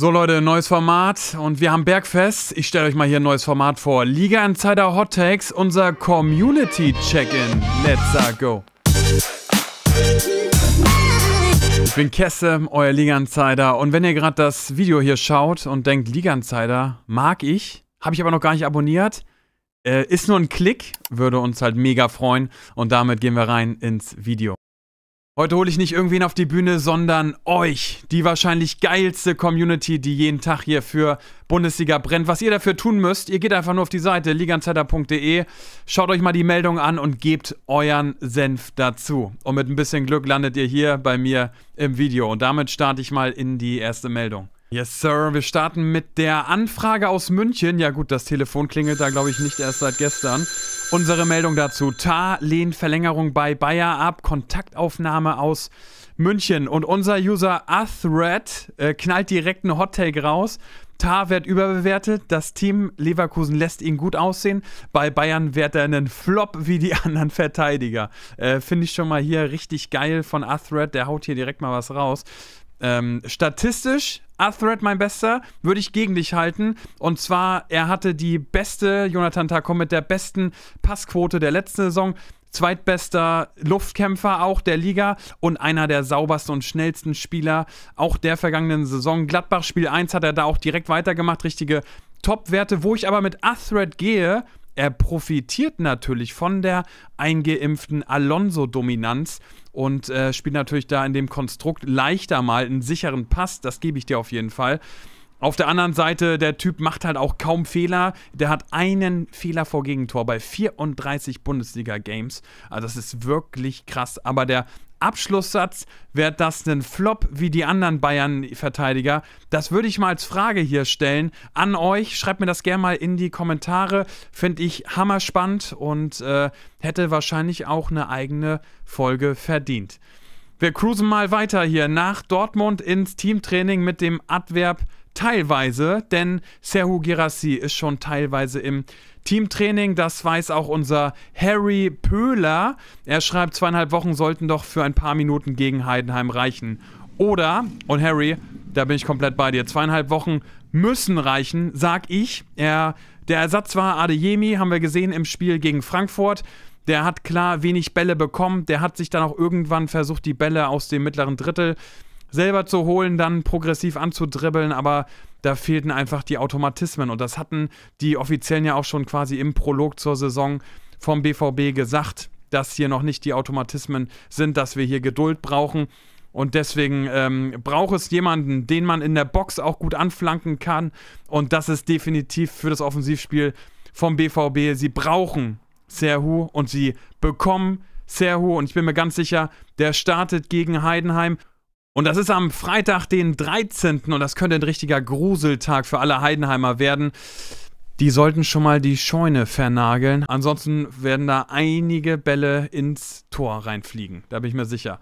So Leute, neues Format und wir haben Bergfest. Ich stelle euch mal hier ein neues Format vor. Liga Insider Hot Takes, unser Community Check-in. Let's uh, go. Ich bin Kesse, euer Liga Insider und wenn ihr gerade das Video hier schaut und denkt, Liga Insider mag ich, habe ich aber noch gar nicht abonniert, äh, ist nur ein Klick, würde uns halt mega freuen und damit gehen wir rein ins Video. Heute hole ich nicht irgendwen auf die Bühne, sondern euch, die wahrscheinlich geilste Community, die jeden Tag hier für Bundesliga brennt. Was ihr dafür tun müsst, ihr geht einfach nur auf die Seite liganzetter.de, schaut euch mal die Meldung an und gebt euren Senf dazu. Und mit ein bisschen Glück landet ihr hier bei mir im Video. Und damit starte ich mal in die erste Meldung. Yes, Sir. Wir starten mit der Anfrage aus München. Ja gut, das Telefon klingelt da, glaube ich, nicht erst seit gestern. Unsere Meldung dazu. TAR lehnt Verlängerung bei Bayer ab. Kontaktaufnahme aus München. Und unser User Athred äh, knallt direkt einen Hottake raus. TAR wird überbewertet. Das Team Leverkusen lässt ihn gut aussehen. Bei Bayern wird er einen Flop wie die anderen Verteidiger. Äh, Finde ich schon mal hier richtig geil von Athred. Der haut hier direkt mal was raus. Ähm, statistisch, Athred, mein Bester, würde ich gegen dich halten. Und zwar, er hatte die beste, Jonathan Tarkom mit der besten Passquote der letzten Saison. Zweitbester Luftkämpfer auch der Liga und einer der saubersten und schnellsten Spieler auch der vergangenen Saison. Gladbach Spiel 1 hat er da auch direkt weitergemacht, richtige Top-Werte. Wo ich aber mit Athred gehe, er profitiert natürlich von der eingeimpften Alonso-Dominanz und äh, spielt natürlich da in dem Konstrukt leichter mal einen sicheren Pass. Das gebe ich dir auf jeden Fall. Auf der anderen Seite, der Typ macht halt auch kaum Fehler. Der hat einen Fehler vor Gegentor bei 34 Bundesliga-Games. Also das ist wirklich krass. Aber der Abschlusssatz, wäre das ein Flop wie die anderen Bayern-Verteidiger? Das würde ich mal als Frage hier stellen an euch. Schreibt mir das gerne mal in die Kommentare. Finde ich hammerspannend und äh, hätte wahrscheinlich auch eine eigene Folge verdient. Wir cruisen mal weiter hier nach Dortmund ins Teamtraining mit dem Adverb teilweise, denn Serhu Girassi ist schon teilweise im Teamtraining, das weiß auch unser Harry Pöhler. Er schreibt, zweieinhalb Wochen sollten doch für ein paar Minuten gegen Heidenheim reichen. Oder, und Harry, da bin ich komplett bei dir, zweieinhalb Wochen müssen reichen, sag ich. Er, der Ersatz war Adeyemi, haben wir gesehen im Spiel gegen Frankfurt. Der hat klar wenig Bälle bekommen. Der hat sich dann auch irgendwann versucht, die Bälle aus dem mittleren Drittel selber zu holen, dann progressiv anzudribbeln. Aber da fehlten einfach die Automatismen. Und das hatten die Offiziellen ja auch schon quasi im Prolog zur Saison vom BVB gesagt, dass hier noch nicht die Automatismen sind, dass wir hier Geduld brauchen. Und deswegen ähm, braucht es jemanden, den man in der Box auch gut anflanken kann. Und das ist definitiv für das Offensivspiel vom BVB. Sie brauchen Serhu und sie bekommen Serhu. Und ich bin mir ganz sicher, der startet gegen Heidenheim. Und das ist am Freitag, den 13. und das könnte ein richtiger Gruseltag für alle Heidenheimer werden. Die sollten schon mal die Scheune vernageln. Ansonsten werden da einige Bälle ins Tor reinfliegen. Da bin ich mir sicher.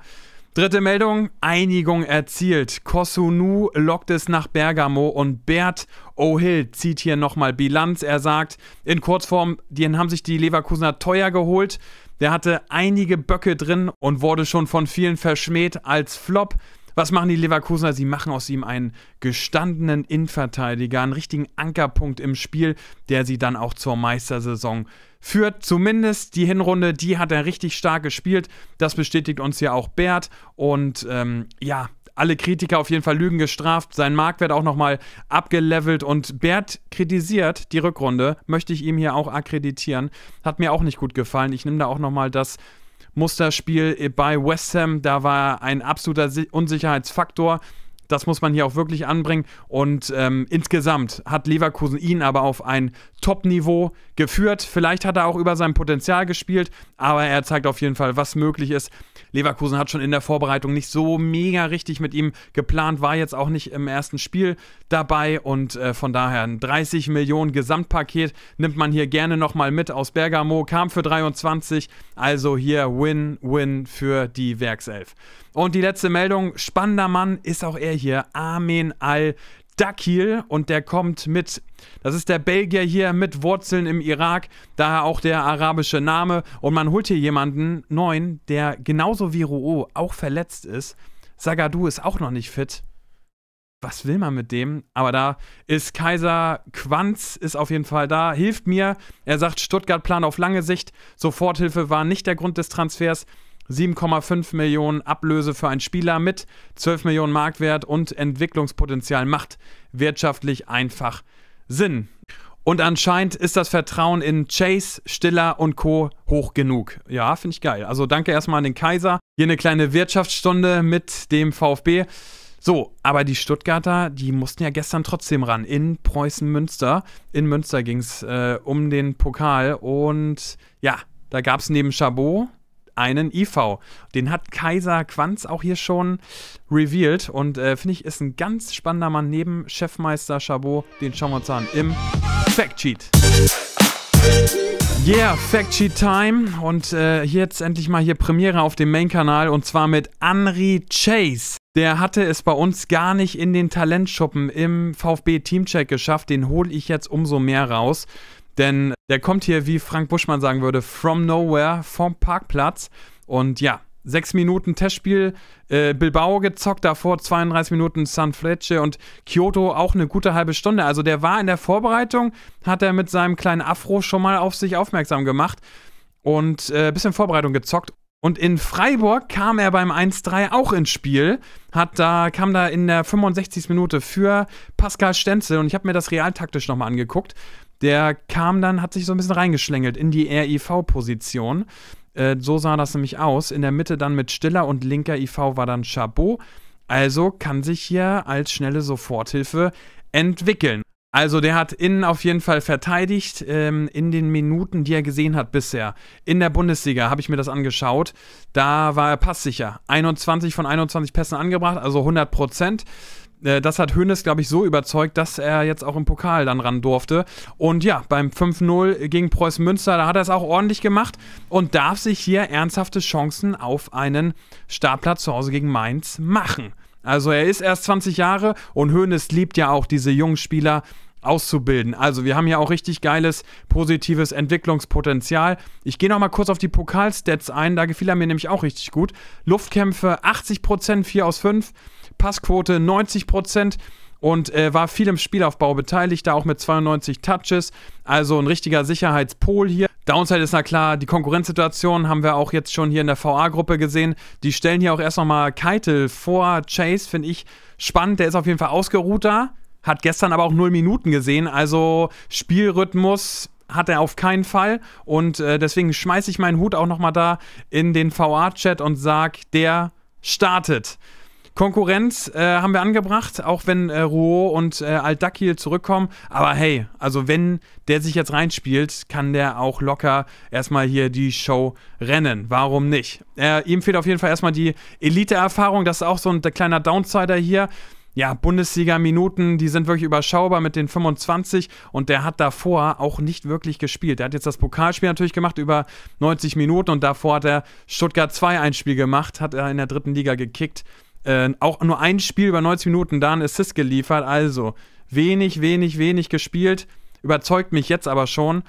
Dritte Meldung: Einigung erzielt. Kosunu lockt es nach Bergamo und Bert O'Hill zieht hier nochmal Bilanz. Er sagt in Kurzform: Den haben sich die Leverkusener teuer geholt. Der hatte einige Böcke drin und wurde schon von vielen verschmäht als Flop. Was machen die Leverkusener? Sie machen aus ihm einen gestandenen Innenverteidiger, einen richtigen Ankerpunkt im Spiel, der sie dann auch zur Meistersaison führt. Zumindest die Hinrunde, die hat er richtig stark gespielt. Das bestätigt uns ja auch Bert. Und ähm, ja, alle Kritiker auf jeden Fall Lügen gestraft, sein Markt wird auch nochmal abgelevelt und Bert kritisiert die Rückrunde, möchte ich ihm hier auch akkreditieren. Hat mir auch nicht gut gefallen. Ich nehme da auch nochmal das Musterspiel bei West Ham. Da war ein absoluter Unsicherheitsfaktor. Das muss man hier auch wirklich anbringen. Und ähm, insgesamt hat Leverkusen ihn aber auf ein Top-Niveau geführt. Vielleicht hat er auch über sein Potenzial gespielt, aber er zeigt auf jeden Fall, was möglich ist. Leverkusen hat schon in der Vorbereitung nicht so mega richtig mit ihm geplant, war jetzt auch nicht im ersten Spiel dabei und äh, von daher ein 30 Millionen Gesamtpaket nimmt man hier gerne nochmal mit aus Bergamo, kam für 23, also hier Win-Win für die Werkself. Und die letzte Meldung, spannender Mann ist auch er hier, Armin Al Dakil und der kommt mit. Das ist der Belgier hier mit Wurzeln im Irak, daher auch der arabische Name. Und man holt hier jemanden neuen, der genauso wie Rouault auch verletzt ist. Sagadu ist auch noch nicht fit. Was will man mit dem? Aber da ist Kaiser Quanz, ist auf jeden Fall da, hilft mir. Er sagt, Stuttgart plant auf lange Sicht. Soforthilfe war nicht der Grund des Transfers. 7,5 Millionen Ablöse für einen Spieler mit 12 Millionen Marktwert und Entwicklungspotenzial macht wirtschaftlich einfach Sinn. Und anscheinend ist das Vertrauen in Chase, Stiller und Co. hoch genug. Ja, finde ich geil. Also danke erstmal an den Kaiser. Hier eine kleine Wirtschaftsstunde mit dem VfB. So, aber die Stuttgarter, die mussten ja gestern trotzdem ran in Preußen-Münster. In Münster ging es äh, um den Pokal und ja, da gab es neben Chabot, einen IV. Den hat Kaiser Quanz auch hier schon revealed und äh, finde ich ist ein ganz spannender Mann neben Chefmeister Chabot. Den schauen wir uns an im Fact Sheet. Yeah, Fact Sheet Time und äh, jetzt endlich mal hier Premiere auf dem Main-Kanal und zwar mit Henry Chase. Der hatte es bei uns gar nicht in den Talentschuppen im VfB Teamcheck geschafft. Den hole ich jetzt umso mehr raus. Denn der kommt hier, wie Frank Buschmann sagen würde, from nowhere, vom Parkplatz. Und ja, sechs Minuten Testspiel äh, Bilbao gezockt, davor 32 Minuten San Frecce und Kyoto auch eine gute halbe Stunde. Also der war in der Vorbereitung, hat er mit seinem kleinen Afro schon mal auf sich aufmerksam gemacht und äh, ein äh, bisschen Vorbereitung gezockt. Und in Freiburg kam er beim 1-3 auch ins Spiel, hat da, kam da in der 65. Minute für Pascal Stenzel und ich habe mir das realtaktisch nochmal angeguckt der kam dann, hat sich so ein bisschen reingeschlängelt in die RIV-Position. Äh, so sah das nämlich aus. In der Mitte dann mit Stiller und linker IV war dann Chabot. Also kann sich hier als schnelle Soforthilfe entwickeln. Also der hat innen auf jeden Fall verteidigt ähm, in den Minuten, die er gesehen hat bisher. In der Bundesliga habe ich mir das angeschaut. Da war er passsicher. 21 von 21 Pässen angebracht, also 100 Prozent. Äh, das hat Hoeneß, glaube ich, so überzeugt, dass er jetzt auch im Pokal dann ran durfte. Und ja, beim 5-0 gegen Preußen Münster, da hat er es auch ordentlich gemacht und darf sich hier ernsthafte Chancen auf einen Startplatz zu Hause gegen Mainz machen. Also er ist erst 20 Jahre und Hoeneß liebt ja auch diese jungen Spieler, auszubilden. Also wir haben hier auch richtig geiles, positives Entwicklungspotenzial. Ich gehe nochmal kurz auf die Pokalstats ein, da gefiel er mir nämlich auch richtig gut. Luftkämpfe 80%, 4 aus 5, Passquote 90% und äh, war viel im Spielaufbau beteiligt, da auch mit 92 Touches. Also ein richtiger Sicherheitspol hier. Downside ist na klar, die Konkurrenzsituation haben wir auch jetzt schon hier in der VA-Gruppe gesehen. Die stellen hier auch erst nochmal Keitel vor Chase, finde ich spannend. Der ist auf jeden Fall ausgeruht da. Hat gestern aber auch null Minuten gesehen, also Spielrhythmus hat er auf keinen Fall. Und äh, deswegen schmeiße ich meinen Hut auch nochmal da in den VA-Chat und sage, der startet. Konkurrenz äh, haben wir angebracht, auch wenn äh, Rouault und äh, Aldakil zurückkommen. Aber hey, also wenn der sich jetzt reinspielt, kann der auch locker erstmal hier die Show rennen. Warum nicht? Äh, ihm fehlt auf jeden Fall erstmal die Elite-Erfahrung. Das ist auch so ein kleiner Downsider hier ja, Bundesliga-Minuten, die sind wirklich überschaubar mit den 25 und der hat davor auch nicht wirklich gespielt. Der hat jetzt das Pokalspiel natürlich gemacht über 90 Minuten und davor hat er Stuttgart 2 ein Spiel gemacht, hat er in der dritten Liga gekickt. Äh, auch nur ein Spiel über 90 Minuten, da ein Assist geliefert. Also wenig, wenig, wenig gespielt. Überzeugt mich jetzt aber schon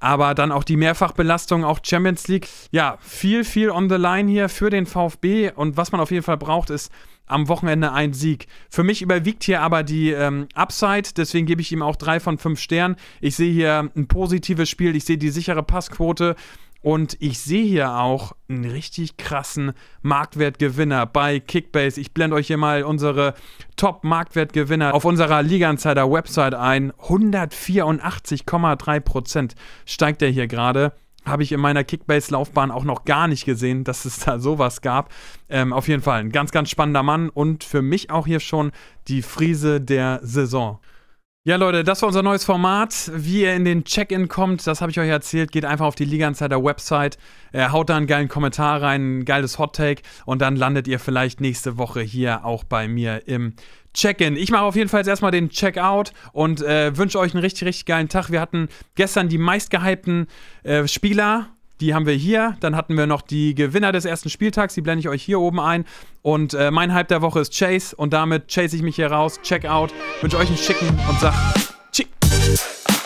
aber dann auch die Mehrfachbelastung, auch Champions League. Ja, viel, viel on the line hier für den VfB und was man auf jeden Fall braucht, ist am Wochenende ein Sieg. Für mich überwiegt hier aber die ähm, Upside, deswegen gebe ich ihm auch drei von fünf Sternen. Ich sehe hier ein positives Spiel, ich sehe die sichere Passquote. Und ich sehe hier auch einen richtig krassen Marktwertgewinner bei Kickbase. Ich blende euch hier mal unsere Top-Marktwertgewinner auf unserer Liga Insider Website ein. 184,3% steigt der hier gerade. Habe ich in meiner Kickbase-Laufbahn auch noch gar nicht gesehen, dass es da sowas gab. Ähm, auf jeden Fall ein ganz, ganz spannender Mann und für mich auch hier schon die Frise der Saison. Ja, Leute, das war unser neues Format. Wie ihr in den Check-In kommt, das habe ich euch erzählt. Geht einfach auf die Liga Insider Website, äh, haut da einen geilen Kommentar rein, ein geiles Hot Take und dann landet ihr vielleicht nächste Woche hier auch bei mir im Check-in. Ich mache auf jeden Fall jetzt erstmal den Check-out und äh, wünsche euch einen richtig, richtig geilen Tag. Wir hatten gestern die meistgehypten äh, Spieler die haben wir hier. Dann hatten wir noch die Gewinner des ersten Spieltags. Die blende ich euch hier oben ein. Und äh, mein Hype der Woche ist Chase. Und damit chase ich mich hier raus. Check out. Wünsche euch einen schicken und sag Tschüss.